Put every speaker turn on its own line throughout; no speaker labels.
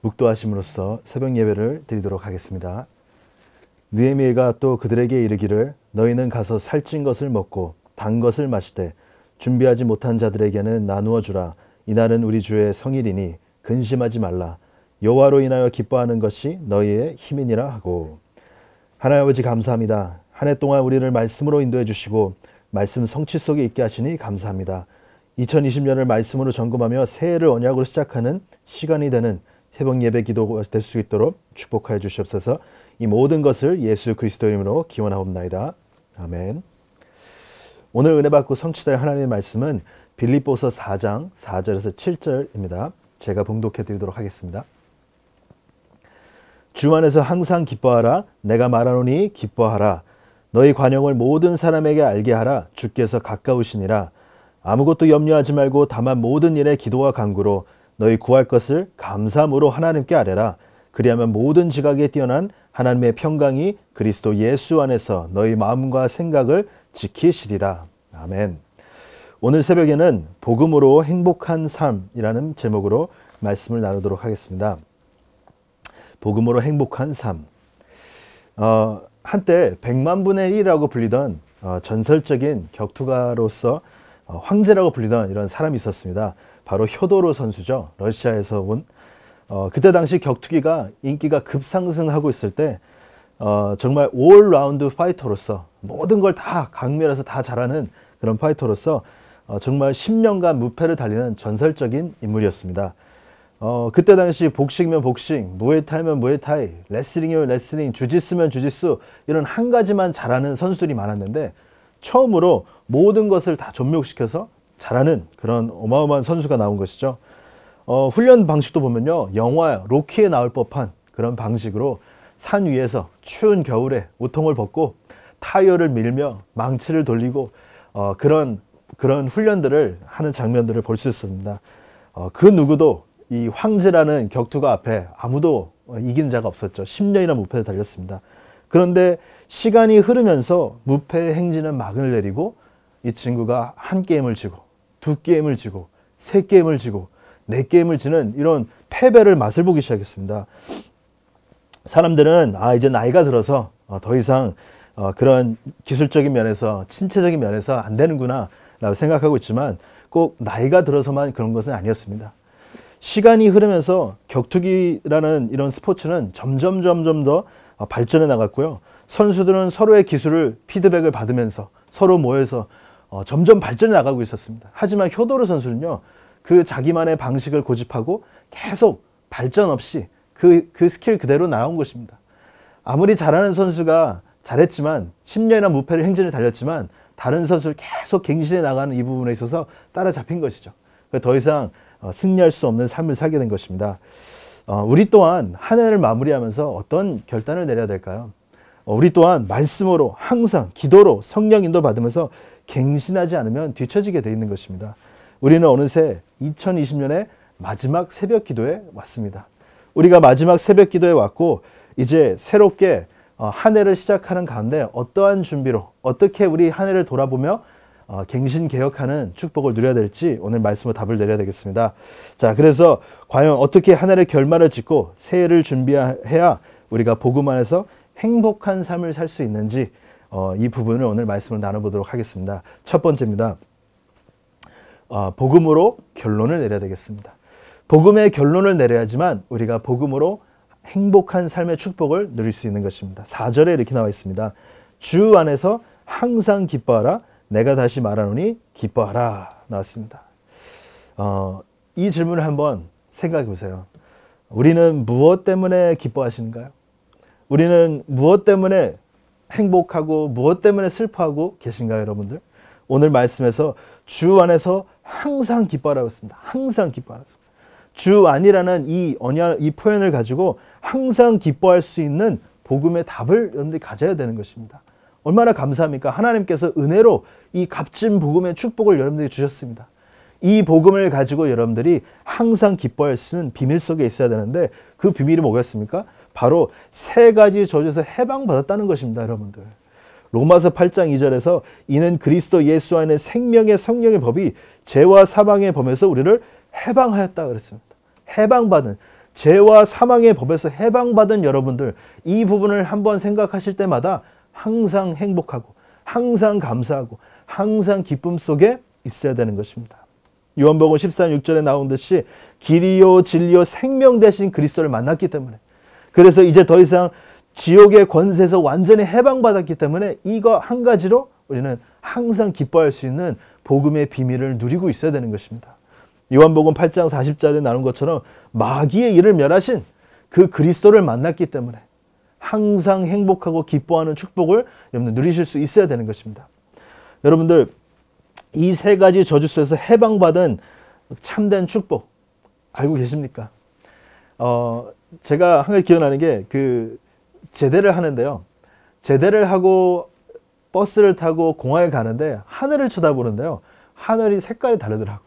묵도하심으로써 새벽 예배를 드리도록 하겠습니다. 느헤미야가 또 그들에게 이르기를 너희는 가서 살찐 것을 먹고 단 것을 마시되 준비하지 못한 자들에게는 나누어 주라 이날은 우리 주의 성일이니 근심하지 말라 여호와로 인하여 기뻐하는 것이 너희의 힘이니라 하고 하나님 아버지 감사합니다. 한 해 동안 우리를 말씀으로 인도해 주시고 말씀 성취 속에 있게 하시니 감사합니다. 2020년을 말씀으로 점검하며 새해를 언약으로 시작하는 시간이 되는 새벽 예배 기도가 될 수 있도록 축복하여 주시옵소서. 이 모든 것을 예수 그리스도 이름으로 기원하옵나이다. 아멘. 오늘 은혜 받고 성취될 하나님의 말씀은 빌립보서 4장 4절에서 7절입니다. 제가 봉독해 드리도록 하겠습니다. 주 안에서 항상 기뻐하라 내가 말하노니 기뻐하라 너희 관용을 모든 사람에게 알게 하라 주께서 가까우시니라 아무것도 염려하지 말고 다만 모든 일에 기도와 간구로 너희 구할 것을 감사함으로 하나님께 아뢰라. 그리하면 모든 지각에 뛰어난 하나님의 평강이 그리스도 예수 안에서 너희 마음과 생각을 지키시리라. 아멘. 오늘 새벽에는 복음으로 행복한 삶이라는 제목으로 말씀을 나누도록 하겠습니다. 복음으로 행복한 삶. 어, 한때 100만 분의 1이라고 불리던 어, 전설적인 격투가로서 어, 황제라고 불리던 이런 사람이 있었습니다. 바로 효도로 선수죠. 러시아에서 온 어, 그때 당시 격투기가 인기가 급상승하고 있을 때 어, 정말 올 라운드 파이터로서 모든 걸 다 강렬해서 다 잘하는 그런 파이터로서 어, 정말 10년간 무패를 달리는 전설적인 인물이었습니다. 어, 그때 당시 복싱면 복싱, 무에타이면 무에타이, 레슬링이면 레슬링, 주짓수면 주짓수 이런 한 가지만 잘하는 선수들이 많았는데 처음으로 모든 것을 다 접목시켜서 잘하는 그런 어마어마한 선수가 나온 것이죠. 어, 훈련 방식도 보면요. 영화 로키에 나올 법한 그런 방식으로 산 위에서 추운 겨울에 옷통을 벗고 타이어를 밀며 망치를 돌리고 어, 그런 그런 훈련들을 하는 장면들을 볼 수 있습니다. 어, 그 누구도 이 황제라는 격투가 앞에 아무도 이긴 자가 없었죠. 10년이나 무패를 달렸습니다. 그런데 시간이 흐르면서 무패 행진은 막을 내리고 이 친구가 한 게임을 지고 두 게임을 지고 세 게임을 지고 네 게임을 지는 이런 패배를 맛을 보기 시작했습니다. 사람들은 아 이제 나이가 들어서 어, 더 이상 어, 그런 기술적인 면에서 신체적인 면에서 안 되는구나 라고 생각하고 있지만 꼭 나이가 들어서만 그런 것은 아니었습니다. 시간이 흐르면서 격투기라는 이런 스포츠는 점점 점점 더 어, 발전해 나갔고요. 선수들은 서로의 기술을 피드백을 받으면서 서로 모여서 어, 점점 발전해 나가고 있었습니다. 하지만 효도르 선수는요, 그 자기만의 방식을 고집하고 계속 발전 없이 그, 그 스킬 그대로 나온 것입니다. 아무리 잘하는 선수가 잘했지만 10년이나 무패를 행진을 달렸지만 다른 선수를 계속 갱신해 나가는 이 부분에 있어서 따라잡힌 것이죠. 더 이상 어, 승리할 수 없는 삶을 살게 된 것입니다. 어, 우리 또한 한 해를 마무리하면서 어떤 결단을 내려야 될까요? 어, 우리 또한 말씀으로 항상 기도로 성령 인도 받으면서 갱신하지 않으면 뒤처지게 돼 있는 것입니다. 우리는 어느새 2020년의 마지막 새벽 기도에 왔습니다. 우리가 마지막 새벽 기도에 왔고 이제 새롭게 어, 한 해를 시작하는 가운데 어떠한 준비로 어떻게 우리 한 해를 돌아보며 어, 갱신 개혁하는 축복을 누려야 될지 오늘 말씀으로 답을 내려야 되겠습니다. 자, 그래서 과연 어떻게 한 해를 결말을 짓고 새해를 준비해야 우리가 복음 안에서 행복한 삶을 살 수 있는지 어, 이 부분을 오늘 말씀을 나눠보도록 하겠습니다. 첫 번째입니다. 어, 복음으로 결론을 내려야 되겠습니다. 복음의 결론을 내려야지만 우리가 복음으로 행복한 삶의 축복을 누릴 수 있는 것입니다. 4절에 이렇게 나와 있습니다. 주 안에서 항상 기뻐하라. 내가 다시 말하노니 기뻐하라. 나왔습니다. 어, 이 질문을 한번 생각해 보세요. 우리는 무엇 때문에 기뻐하시는가요? 우리는 무엇 때문에 행복하고 무엇 때문에 슬퍼하고 계신가요, 여러분들? 오늘 말씀에서 주 안에서 항상 기뻐하라고 했습니다. 항상 기뻐하라. 주 안이라는 이 언약 이 표현을 가지고 항상 기뻐할 수 있는 복음의 답을 여러분들이 가져야 되는 것입니다. 얼마나 감사합니까? 하나님께서 은혜로 이 값진 복음의 축복을 여러분들이 주셨습니다. 이 복음을 가지고 여러분들이 항상 기뻐할 수 있는 비밀 속에 있어야 되는데 그 비밀이 뭐겠습니까? 바로 세 가지 저주에서 해방받았다는 것입니다, 여러분들. 로마서 8장 2절에서 이는 그리스도 예수 안의 생명의 성령의 법이 죄와 사망의 범에서 우리를 해방하였다 그랬습니다. 해방받은 죄와 사망의 법에서 해방받은 여러분들 이 부분을 한번 생각하실 때마다 항상 행복하고 항상 감사하고 항상 기쁨 속에 있어야 되는 것입니다. 요한복음 14장 6절에 나온 듯이 길이요 진리요 생명 대신 그리스도를 만났기 때문에 그래서 이제 더 이상 지옥의 권세에서 완전히 해방받았기 때문에 이거 한 가지로 우리는 항상 기뻐할 수 있는 복음의 비밀을 누리고 있어야 되는 것입니다. 요한복음 8장 40절에 나온 것처럼 마귀의 일을 멸하신 그 그리스도를 만났기 때문에 항상 행복하고 기뻐하는 축복을 여러분 누리실 수 있어야 되는 것입니다. 여러분들 이 세 가지 저주소에서 해방받은 참된 축복 알고 계십니까? 어, 제가 한 가지 기억나는 게 그 제대를 하는데요. 제대를 하고 버스를 타고 공항에 가는데 하늘을 쳐다보는데요. 하늘이 색깔이 다르더라고.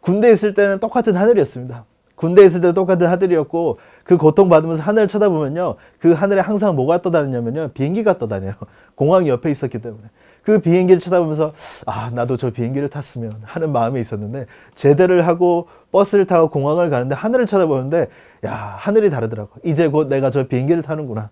군대 있을 때는 똑같은 하늘이었습니다. 군대 있을 때 똑같은 하늘이었고 그 고통 받으면서 하늘을 쳐다보면요. 그 하늘에 항상 뭐가 떠다니냐면요. 비행기가 떠다녀요. 공항 옆에 있었기 때문에. 그 비행기를 쳐다보면서 아 나도 저 비행기를 탔으면 하는 마음이 있었는데 제대를 하고 버스를 타고 공항을 가는데 하늘을 쳐다보는데 야, 하늘이 다르더라고. 이제 곧 내가 저 비행기를 타는구나.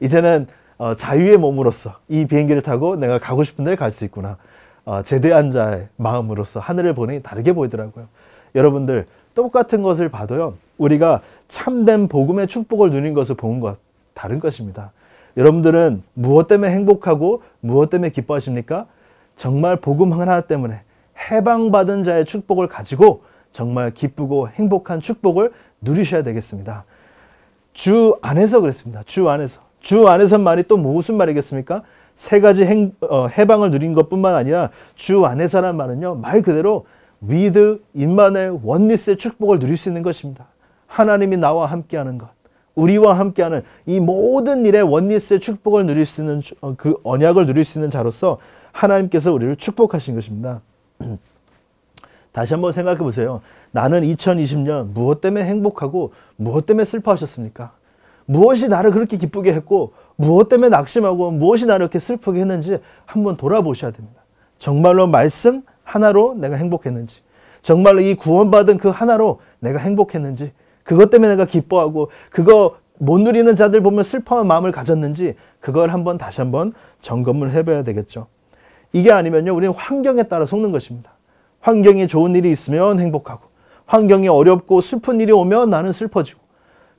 이제는 어, 자유의 몸으로서 이 비행기를 타고 내가 가고 싶은 데 갈 수 있구나. 어, 제대한 자의 마음으로서 하늘을 보니 다르게 보이더라고요. 여러분들 똑같은 것을 봐도요. 우리가 참된 복음의 축복을 누린 것을 본것 다른 것입니다. 여러분들은 무엇 때문에 행복하고 무엇 때문에 기뻐하십니까? 정말 복음 하나 때문에 해방받은 자의 축복을 가지고 정말 기쁘고 행복한 축복을 누리셔야 되겠습니다. 주 안에서 그랬습니다. 주 안에서. 주 안에서 말이 또 뭐 무슨 말이겠습니까? 세 가지 행, 어, 해방을 누린 것뿐만 아니라 주 안에서란 말은요. 말 그대로 위드 인만의 원리스의 축복을 누릴 수 있는 것입니다. 하나님이 나와 함께하는 것. 우리와 함께하는 이 모든 일의 원리스의 축복을 누릴 수 있는 어, 그 언약을 누릴 수 있는 자로서 하나님께서 우리를 축복하신 것입니다. 다시 한번 생각해 보세요. 나는 2020년 무엇 때문에 행복하고 무엇 때문에 슬퍼하셨습니까? 무엇이 나를 그렇게 기쁘게 했고 무엇 때문에 낙심하고 무엇이 나를 이렇게 슬프게 했는지 한번 돌아보셔야 됩니다. 정말로 말씀 하나로 내가 행복했는지 정말로 이 구원받은 그 하나로 내가 행복했는지 그것 때문에 내가 기뻐하고 그거 못 누리는 자들 보면 슬퍼한 마음을 가졌는지 그걸 한번 다시 한번 점검을 해봐야 되겠죠. 이게 아니면요 우리는 환경에 따라 속는 것입니다. 환경에 좋은 일이 있으면 행복하고 환경이 어렵고 슬픈 일이 오면 나는 슬퍼지고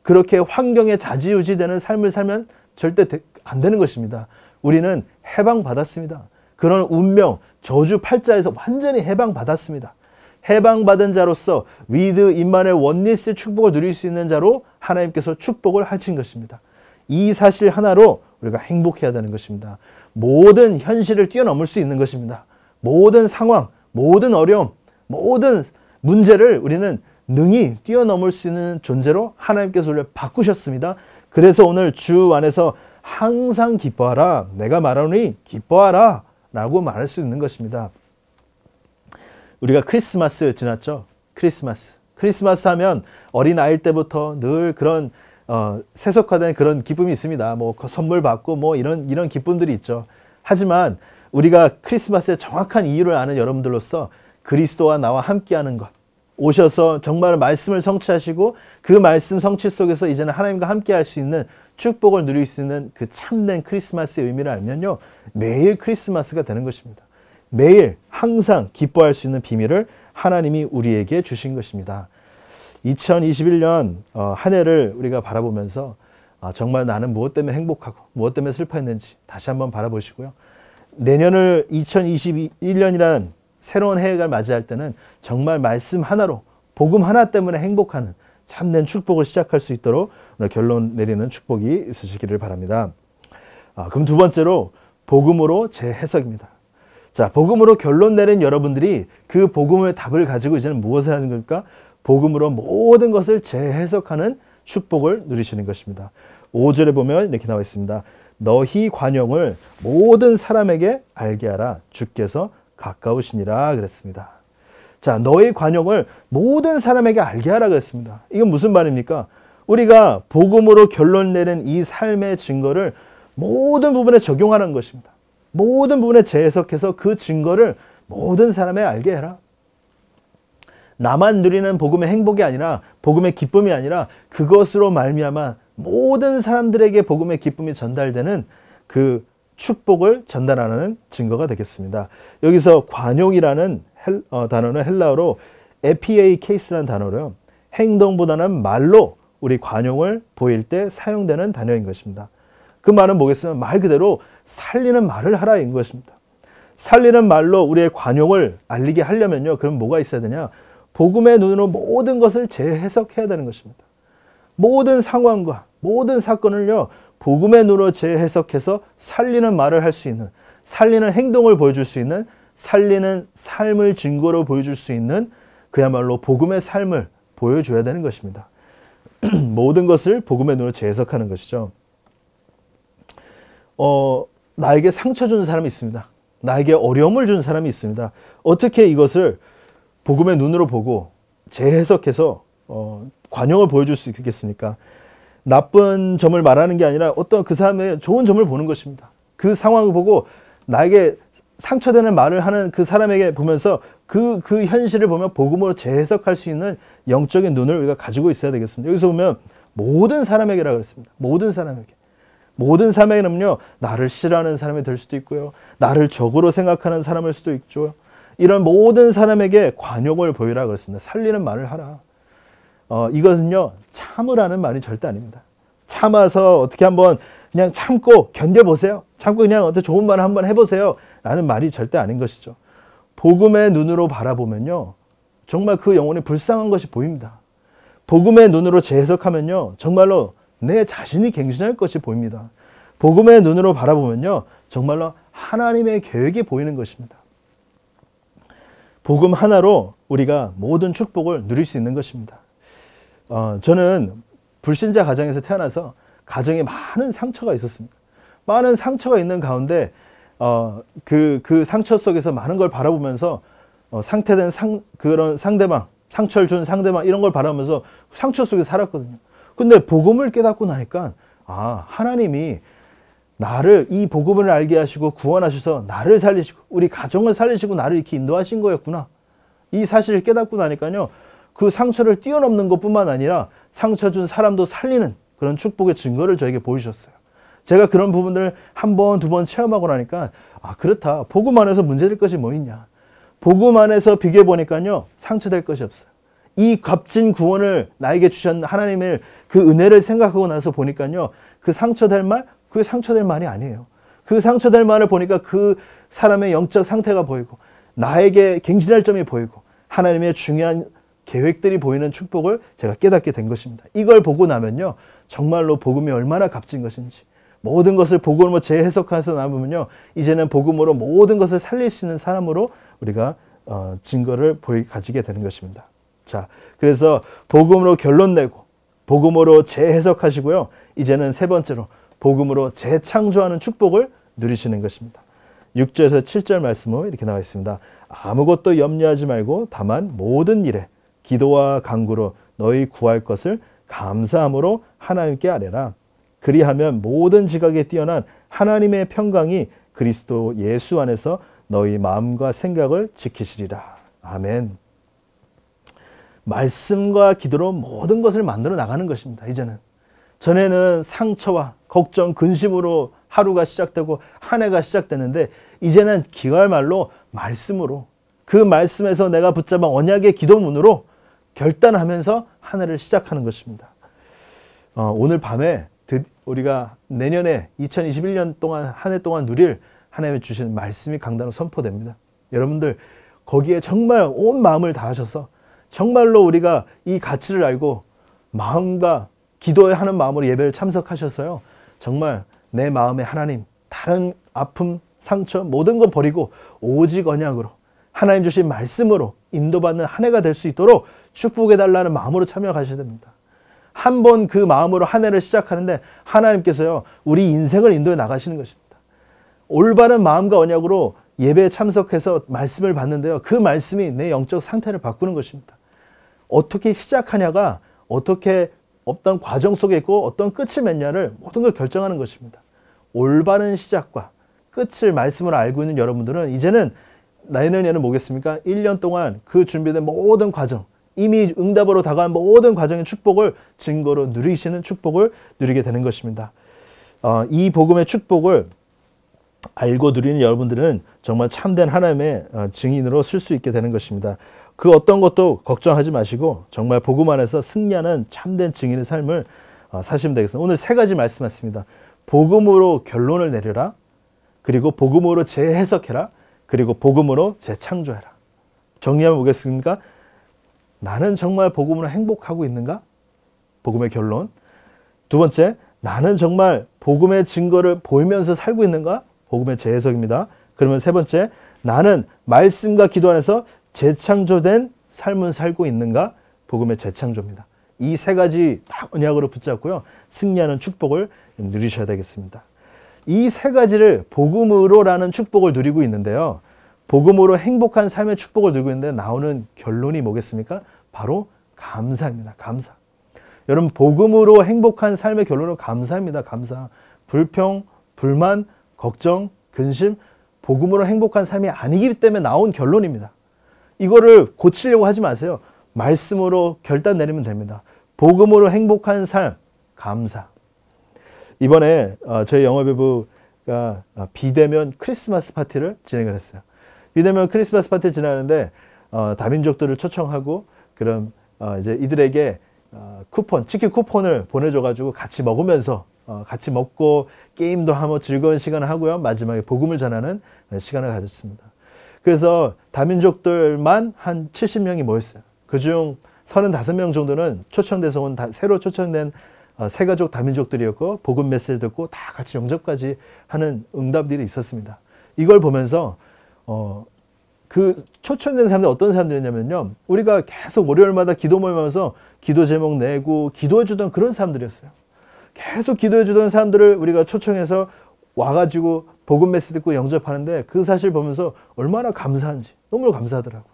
그렇게 환경에 자지우지되는 삶을 살면 절대 안 되는 것입니다. 우리는 해방받았습니다. 그런 운명, 저주 팔자에서 완전히 해방받았습니다. 해방받은 자로서 위드 인만의 원리스의 축복을 누릴 수 있는 자로 하나님께서 축복을 하신 것입니다. 이 사실 하나로 우리가 행복해야 되는 것입니다. 모든 현실을 뛰어넘을 수 있는 것입니다. 모든 상황, 모든 어려움, 모든 문제를 우리는 능히 뛰어넘을 수 있는 존재로 하나님께서 우리를 바꾸셨습니다. 그래서 오늘 주 안에서 항상 기뻐하라. 내가 말하노니 기뻐하라. 라고 말할 수 있는 것입니다. 우리가 크리스마스 지났죠? 크리스마스. 크리스마스 하면 어린아이 때부터 늘 그런 어, 세속화된 그런 기쁨이 있습니다. 뭐 선물 받고 뭐 이런 이런 기쁨들이 있죠. 하지만 우리가 크리스마스의 정확한 이유를 아는 여러분들로서 그리스도와 나와 함께하는 것 오셔서 정말 말씀을 성취하시고 그 말씀 성취 속에서 이제는 하나님과 함께할 수 있는 축복을 누릴 수 있는 그 참된 크리스마스의 의미를 알면요 매일 크리스마스가 되는 것입니다. 매일 항상 기뻐할 수 있는 비밀을 하나님이 우리에게 주신 것입니다. 2021년 어, 한 해를 우리가 바라보면서 아, 정말 나는 무엇 때문에 행복하고 무엇 때문에 슬퍼했는지 다시 한번 바라보시고요. 내년을 2021년이라는 새로운 해가 맞이할 때는 정말 말씀 하나로 복음 하나 때문에 행복하는 참된 축복을 시작할 수 있도록 결론 내리는 축복이 있으시기를 바랍니다. 아, 그럼 두 번째로 복음으로 재해석입니다. 자, 복음으로 결론 내린 여러분들이 그 복음의 답을 가지고 이제는 무엇을 하는 겁까 복음으로 모든 것을 재해석하는 축복을 누리시는 것입니다. 5절에 보면 이렇게 나와 있습니다. 너희 관용을 모든 사람에게 알게 하라. 주께서 가까우시니라 그랬습니다. 자, 너희 관용을 모든 사람에게 알게 하라 그랬습니다. 이건 무슨 말입니까? 우리가 복음으로 결론 내는이 삶의 증거를 모든 부분에 적용하는 것입니다. 모든 부분에 재해석해서 그 증거를 모든 사람에 알게 해라. 나만 누리는 복음의 행복이 아니라 복음의 기쁨이 아니라 그것으로 말미암아 모든 사람들에게 복음의 기쁨이 전달되는 그 축복을 전달하는 증거가 되겠습니다. 여기서 관용이라는 헬, 어, 단어는 헬라어로 FPAKS라는 단어로요. 행동보다는 말로 우리 관용을 보일 때 사용되는 단어인 것입니다. 그 말은 뭐겠으면 말 그대로 살리는 말을 하라인 것입니다. 살리는 말로 우리의 관용을 알리게 하려면요. 그럼 뭐가 있어야 되냐? 복음의 눈으로 모든 것을 재해석해야 되는 것입니다. 모든 상황과 모든 사건을요. 복음의 눈으로 재해석해서 살리는 말을 할 수 있는 살리는 행동을 보여줄 수 있는 살리는 삶을 증거로 보여줄 수 있는 그야말로 복음의 삶을 보여줘야 되는 것입니다. 모든 것을 복음의 눈으로 재해석하는 것이죠. 어, 나에게 상처 준 사람이 있습니다. 나에게 어려움을 준 사람이 있습니다. 어떻게 이것을 복음의 눈으로 보고 재해석해서 어, 관용을 보여줄 수 있겠습니까? 나쁜 점을 말하는 게 아니라 어떤 그 사람의 좋은 점을 보는 것입니다. 그 상황을 보고 나에게 상처되는 말을 하는 그 사람에게 보면서 그, 그 현실을 보면 복음으로 재해석할 수 있는 영적인 눈을 우리가 가지고 있어야 되겠습니다. 여기서 보면 모든 사람에게라 그랬습니다. 모든 사람에게. 모든 사람에게는요, 나를 싫어하는 사람이 될 수도 있고요. 나를 적으로 생각하는 사람일 수도 있죠. 이런 모든 사람에게 관용을 보이라 그랬습니다. 살리는 말을 하라. 어, 이것은요 참으라는 말이 절대 아닙니다. 참아서 어떻게 한번 그냥 참고 견뎌보세요. 참고 그냥 어떻 좋은 말을 한번 해보세요. 라는 말이 절대 아닌 것이죠. 복음의 눈으로 바라보면요. 정말 그 영혼이 불쌍한 것이 보입니다. 복음의 눈으로 재해석하면요. 정말로 내 자신이 갱신할 것이 보입니다. 복음의 눈으로 바라보면요. 정말로 하나님의 계획이 보이는 것입니다. 복음 하나로 우리가 모든 축복을 누릴 수 있는 것입니다. 어, 저는 불신자 가정에서 태어나서 가정에 많은 상처가 있었습니다. 많은 상처가 있는 가운데 어, 그, 그 상처 속에서 많은 걸 바라보면서 어, 상태된 상, 그런 상대방, 상처를 준 상대방 이런 걸 바라면서 상처 속에 살았거든요. 근데 복음을 깨닫고 나니까 아, 하나님이 나를 이 복음을 알게 하시고 구원하셔서 나를 살리시고 우리 가정을 살리시고 나를 이렇게 인도하신 거였구나. 이 사실을 깨닫고 나니까요. 그 상처를 뛰어넘는 것뿐만 아니라 상처 준 사람도 살리는 그런 축복의 증거를 저에게 보여주셨어요. 제가 그런 부분들을 한 번, 두 번 체험하고 나니까 아 그렇다. 복음 안에서 문제될 것이 뭐 있냐. 복음 안에서 비교해보니까요. 상처될 것이 없어요. 이 값진 구원을 나에게 주신 하나님의 그 은혜를 생각하고 나서 보니까요. 그 상처될 말? 그게 상처될 말이 아니에요. 그 상처될 말을 보니까 그 사람의 영적 상태가 보이고 나에게 갱신할 점이 보이고 하나님의 중요한 계획들이 보이는 축복을 제가 깨닫게 된 것입니다. 이걸 보고 나면요. 정말로 복음이 얼마나 값진 것인지 모든 것을 복음으로 재해석해서 남으면요. 이제는 복음으로 모든 것을 살릴 수 있는 사람으로 우리가 어, 증거를 보이, 가지게 되는 것입니다. 자, 그래서 복음으로 결론 내고 복음으로 재해석하시고요. 이제는 세 번째로 복음으로 재창조하는 축복을 누리시는 것입니다. 6절에서 7절 말씀은 이렇게 나와 있습니다. 아무것도 염려하지 말고 다만 모든 일에 기도와 간구로 너희 구할 것을 감사함으로 하나님께 아뢰라. 그리하면 모든 지각에 뛰어난 하나님의 평강이 그리스도 예수 안에서 너희 마음과 생각을 지키시리라. 아멘. 말씀과 기도로 모든 것을 만들어 나가는 것입니다. 이제는 전에는 상처와 걱정, 근심으로 하루가 시작되고 한 해가 시작되는데 이제는 기갈말로 말씀으로 그 말씀에서 내가 붙잡은 언약의 기도문으로 결단하면서 한 해를 시작하는 것입니다. 어, 오늘 밤에 우리가 내년에 2021년 동안 한 해 동안 누릴 하나님의 주신 말씀이 강단으로 선포됩니다. 여러분들 거기에 정말 온 마음을 다하셔서 정말로 우리가 이 가치를 알고 마음과 기도에 하는 마음으로 예배를 참석하셔서요. 정말 내 마음에 하나님 다른 아픔, 상처 모든 거 버리고 오직 언약으로 하나님 주신 말씀으로 인도받는 한 해가 될 수 있도록 축복해달라는 마음으로 참여하셔야 됩니다. 한 번 그 마음으로 한 해를 시작하는데 하나님께서요, 우리 인생을 인도해 나가시는 것입니다. 올바른 마음과 언약으로 예배에 참석해서 말씀을 받는데요. 그 말씀이 내 영적 상태를 바꾸는 것입니다. 어떻게 시작하냐가 어떻게 어떤 과정 속에 있고 어떤 끝을 맺냐를 모든 걸 결정하는 것입니다. 올바른 시작과 끝을 말씀을 알고 있는 여러분들은 이제는 나년에는 뭐겠습니까? 1년 동안 그 준비된 모든 과정, 이미 응답으로 다가온 모든 과정의 축복을 증거로 누리시는 축복을 누리게 되는 것입니다. 어, 이 복음의 축복을 알고 누리는 여러분들은 정말 참된 하나님의 어, 증인으로 쓸 수 있게 되는 것입니다. 그 어떤 것도 걱정하지 마시고 정말 복음 안에서 승리하는 참된 증인의 삶을 어, 사시면 되겠습니다. 오늘 세 가지 말씀하셨습니다. 복음으로 결론을 내려라. 그리고 복음으로 재해석해라. 그리고 복음으로 재창조해라. 정리하면 보겠습니까? 나는 정말 복음으로 행복하고 있는가? 복음의 결론. 두 번째, 나는 정말 복음의 증거를 보이면서 살고 있는가? 복음의 재해석입니다. 그러면 세 번째, 나는 말씀과 기도 안에서 재창조된 삶을 살고 있는가? 복음의 재창조입니다. 이 세 가지 딱 언약으로 붙잡고요. 승리하는 축복을 누리셔야 되겠습니다. 이세 가지를 복음으로라는 축복을 누리고 있는데요. 복음으로 행복한 삶의 축복을 누리고 있는데 나오는 결론이 뭐겠습니까? 바로 감사입니다. 감사. 여러분 복음으로 행복한 삶의 결론은 감사입니다. 감사. 불평, 불만, 걱정, 근심 복음으로 행복한 삶이 아니기 때문에 나온 결론입니다. 이거를 고치려고 하지 마세요. 말씀으로 결단 내리면 됩니다. 복음으로 행복한 삶 감사. 이번에 어, 저희 영업외부가 어, 비대면 크리스마스 파티를 진행을 했어요. 비대면 크리스마스 파티를 진행하는데 어, 다민족들을 초청하고 그럼 이제 이들에게 쿠폰, 치킨 쿠폰을 보내줘가지고 같이 먹으면서 같이 먹고 게임도 하고 즐거운 시간을 하고요. 마지막에 복음을 전하는 시간을 가졌습니다. 그래서 다민족들만 한 70명이 모였어요. 그중 35명 정도는 초청돼서 온 새로 초청된 세가족 어, 다민족들이었고 복음 메시지 듣고 다 같이 영접까지 하는 응답들이 있었습니다. 이걸 보면서 어, 그 초청된 사람들 어떤 사람들이냐면요. 우리가 계속 월요일마다 기도 모임하면서 기도 제목 내고 기도해 주던 그런 사람들이었어요. 계속 기도해 주던 사람들을 우리가 초청해서 와가지고 복음 메시지 듣고 영접하는데 그 사실 보면서 얼마나 감사한지 너무 감사하더라고요.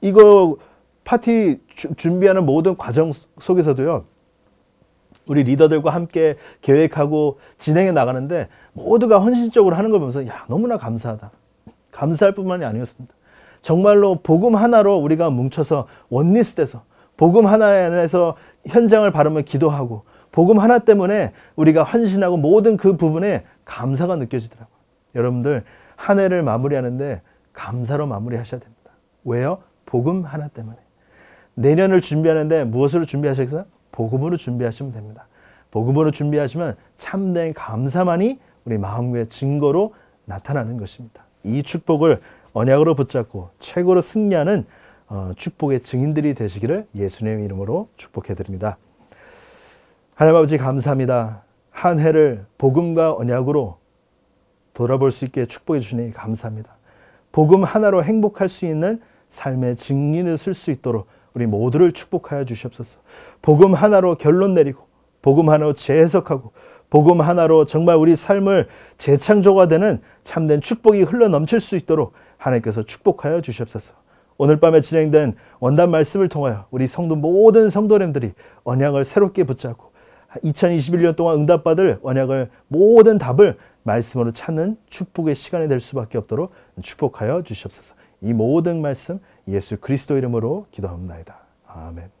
이거 파티 주, 준비하는 모든 과정 속에서도요. 우리 리더들과 함께 계획하고 진행해 나가는데 모두가 헌신적으로 하는 걸 보면서 야 너무나 감사하다. 감사할 뿐만이 아니었습니다. 정말로 복음 하나로 우리가 뭉쳐서 원리스 돼서 복음 하나에서 현장을 바르며 기도하고 복음 하나 때문에 우리가 헌신하고 모든 그 부분에 감사가 느껴지더라고요. 여러분들 한 해를 마무리하는데 감사로 마무리하셔야 됩니다. 왜요? 복음 하나 때문에. 내년을 준비하는데 무엇으로 준비하셨어요? 복음으로 준비하시면 됩니다. 복음으로 준비하시면 참된 감사만이 우리 마음의 증거로 나타나는 것입니다. 이 축복을 언약으로 붙잡고 최고로 승리하는 어, 축복의 증인들이 되시기를 예수님의 이름으로 축복해 드립니다. 하나님 아버지 감사합니다. 한 해를 복음과 언약으로 돌아볼 수 있게 축복해 주시니 감사합니다. 복음 하나로 행복할 수 있는 삶의 증인을 쓸 수 있도록 우리 모두를 축복하여 주시옵소서. 복음 하나로 결론 내리고 복음 하나로 재해석하고 복음 하나로 정말 우리 삶을 재창조가 되는 참된 축복이 흘러 넘칠 수 있도록 하나님께서 축복하여 주시옵소서. 오늘 밤에 진행된 원단 말씀을 통하여 우리 성도 모든 성도님들이 언약을 새롭게 붙잡고 2021년 동안 응답받을 언약을 모든 답을 말씀으로 찾는 축복의 시간이 될 수밖에 없도록 축복하여 주시옵소서. 이 모든 말씀 예수 그리스도 이름으로 기도합니다 아멘.